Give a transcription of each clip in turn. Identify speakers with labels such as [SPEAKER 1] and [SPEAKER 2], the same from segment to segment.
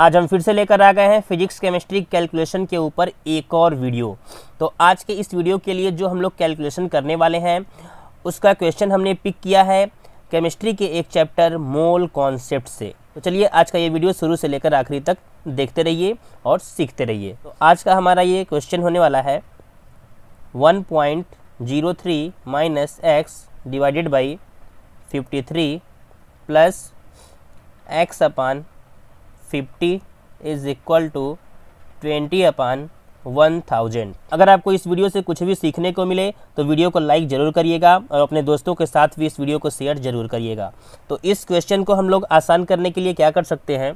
[SPEAKER 1] आज हम फिर से लेकर आ गए हैं फिजिक्स केमिस्ट्री कैलकुलेशन के ऊपर एक और वीडियो तो आज के इस वीडियो के लिए जो हम लोग कैलकुलेशन करने वाले हैं उसका क्वेश्चन हमने पिक किया है केमिस्ट्री के एक चैप्टर मोल कॉन्सेप्ट से तो चलिए आज का ये वीडियो शुरू से लेकर आखिरी तक देखते रहिए और सीखते रहिए तो आज का हमारा ये क्वेश्चन होने वाला है one point zero three minus x divided by fifty three plus x upon fifty is equal to twenty upon one thousand अगर आपको इस वीडियो से कुछ भी सीखने को मिले तो वीडियो को लाइक ज़रूर करिएगा और अपने दोस्तों के साथ भी इस वीडियो को शेयर ज़रूर करिएगा तो इस क्वेश्चन को हम लोग आसान करने के लिए क्या कर सकते हैं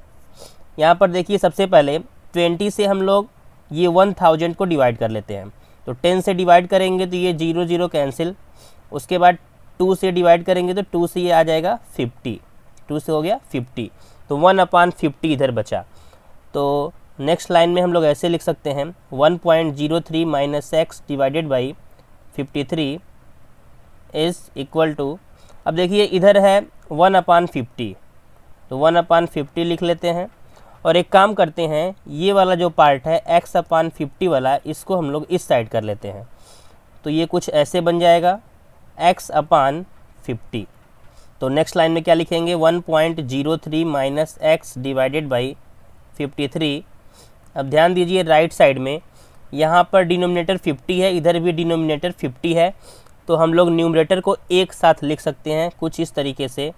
[SPEAKER 1] यहाँ पर देखिए सबसे पहले ट्वेंटी से हम लोग ये वन थाउजेंड को डिवाइड कर लेते हैं तो टेन से डिवाइड करेंगे तो ये जीरो जीरो कैंसिल उसके बाद टू से डिवाइड करेंगे तो टू से ये आ जाएगा फिफ्टी टू से हो गया फिफ्टी तो वन अपान फिफ्टी इधर बचा तो नेक्स्ट लाइन में हम लोग ऐसे लिख सकते हैं one point zero three minus x divided by fifty three is equal to अब देखिए इधर है वन अपान फिफ्टी तो वन अपान फिफ्टी लिख लेते हैं और एक काम करते हैं ये वाला जो पार्ट है एक्स अपान फिफ्टी वाला इसको हम लोग इस साइड कर लेते हैं तो ये कुछ ऐसे बन जाएगा एक्स अपान फिफ्टी तो नेक्स्ट लाइन में क्या लिखेंगे one point zero three minus x divided by fifty three अब ध्यान दीजिए राइट साइड में यहाँ पर डिनोमिनेटर फिफ्टी है इधर भी डिनोमिनेटर फिफ्टी है तो हम लोग न्यूमरेटर को एक साथ लिख सकते हैं कुछ इस तरीके से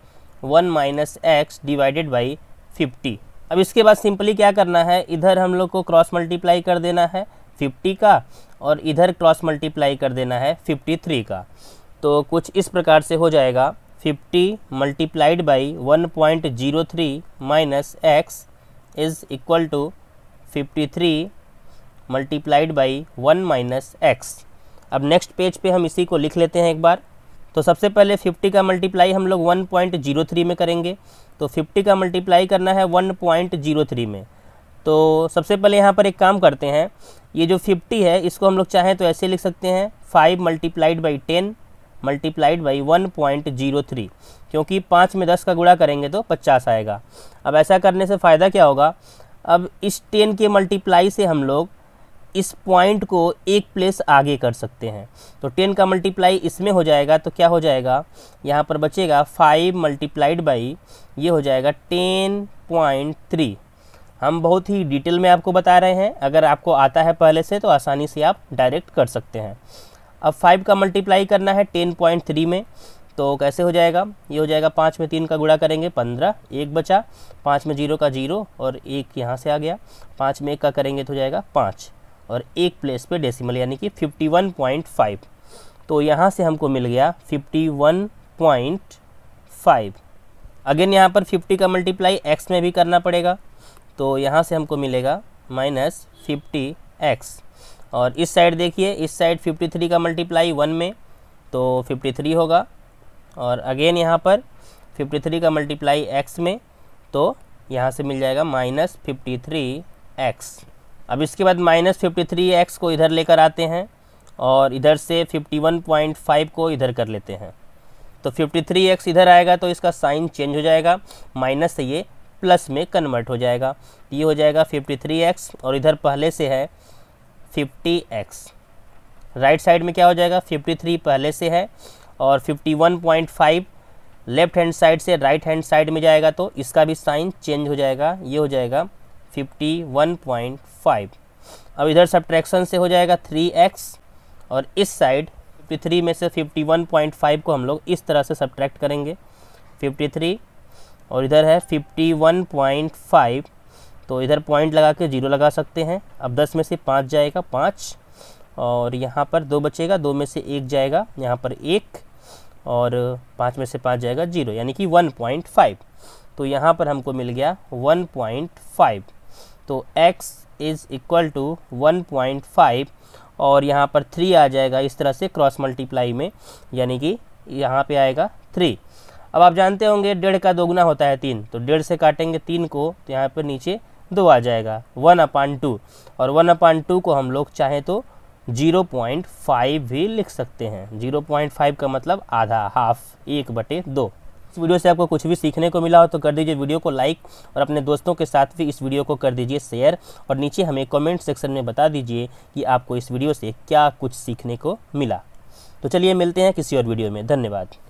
[SPEAKER 1] one minus x divided by fifty अब इसके बाद सिंपली क्या करना है इधर हम लोग को क्रॉस मल्टीप्लाई कर देना है फिफ्टी का और इधर क्रॉस मल्टीप्लाई कर देना है फिफ्टी थ्री का तो कुछ इस प्रकार से हो जाएगा 50 zero three 1.03 x is equal to fifty three multiplied by one minus x अब नेक्स्ट पेज पे हम इसी को लिख लेते हैं एक बार तो सबसे पहले 50 का मल्टीप्लाई हम लोग 1.03 में करेंगे तो 50 का मल्टीप्लाई करना है 1.03 में तो सबसे पहले यहाँ पर एक काम करते हैं ये जो 50 है इसको हम लोग चाहें तो ऐसे लिख सकते हैं 5 multiplied by ten multiplied by one point zero three क्योंकि पाँच में दस का गुणा करेंगे तो पचास आएगा अब ऐसा करने से फ़ायदा क्या होगा अब इस टेन के मल्टीप्लाई से हम लोग इस पॉइंट को एक प्लेस आगे कर सकते हैं तो टेन का मल्टीप्लाई इसमें हो जाएगा तो क्या हो जाएगा यहाँ पर बचेगा फाइव मल्टीप्लाइड बाई ये हो जाएगा टेन पॉइंट थ्री हम बहुत ही डिटेल में आपको बता रहे हैं अगर आपको आता है पहले से तो आसानी से आप डायरेक्ट कर सकते हैं अब फाइव का मल्टीप्लाई करना है टेन पॉइंट थ्री में तो कैसे हो जाएगा ये हो जाएगा पाँच में तीन का गुड़ा करेंगे पंद्रह एक बचा पाँच में जीरो का जीरो और एक यहाँ से आ गया पाँच में एक का करेंगे तो हो जाएगा पाँच और एक प्लेस पे डेसिमल यानी कि फिफ्टी वन पॉइंट फाइव तो यहाँ से हमको मिल गया fifty one point five again यहाँ पर फिफ्टी का मल्टीप्लाई एक्स में भी करना पड़ेगा तो यहाँ से हमको मिलेगा माइनस फिफ्टी एक्स और इस साइड देखिए इस साइड 53 का मल्टीप्लाई वन में तो 53 होगा और अगेन यहाँ पर 53 का मल्टीप्लाई एक्स में तो यहाँ से मिल जाएगा माइनस फिफ्टी थ्री एक्स अब इसके बाद माइनस फिफ्टी थ्री एक्स को इधर लेकर आते हैं और इधर से फिफ्टी वन पॉइंट फाइव को इधर कर लेते हैं तो फिफ्टी थ्री एक्स इधर आएगा तो इसका साइन चेंज हो जाएगा माइनस से ये प्लस में कन्वर्ट हो जाएगा ये हो जाएगा फिफ्टी थ्री एक्स और इधर पहले से है फिफ्टी एक्स राइट साइड में क्या हो जाएगा फिफ्टी थ्री पहले से है और fifty one point five left hand side से राइट हैंड साइड में जाएगा तो इसका भी साइन चेंज हो जाएगा ये हो जाएगा फिफ्टी वन पॉइंट फाइव अब इधर सब्ट्रैक्शन से हो जाएगा थ्री एक्स और इस साइड फिफ्टी थ्री में से फिफ्टी वन पॉइंट फाइव को हम लोग इस तरह से सब्ट्रैक्ट करेंगे फिफ्टी थ्री और इधर है फिफ्टी वन पॉइंट फाइव तो इधर पॉइंट लगा के जीरो लगा सकते हैं अब दस में से पाँच जाएगा पाँच और यहाँ पर दो बचेगा दो में से एक जाएगा यहाँ पर एक और पाँच में से पाँच जाएगा जीरो यानी कि वन पॉइंट फाइव तो यहाँ पर हमको मिल गया वन पॉइंट फाइव तो x is equal to one point five और यहाँ पर थ्री आ जाएगा इस तरह से क्रॉस मल्टीप्लाई में यानी कि यहाँ पे आएगा थ्री अब आप जानते होंगे डेढ़ का दोगुना होता है तीन तो डेढ़ से काटेंगे तीन को तो यहाँ पर नीचे दो आ जाएगा वन अपान टू और वन अपान टू को हम लोग चाहें तो जीरो पॉइंट फाइव भी लिख सकते हैं जीरो पॉइंट फाइव का मतलब आधा हाफ एक बटे दो इस वीडियो से आपको कुछ भी सीखने को मिला हो तो कर दीजिए वीडियो को लाइक और अपने दोस्तों के साथ भी इस वीडियो को कर दीजिए शेयर और नीचे हमें कमेंट सेक्शन में बता दीजिए कि आपको इस वीडियो से क्या कुछ सीखने को मिला तो चलिए मिलते हैं किसी और वीडियो में धन्यवाद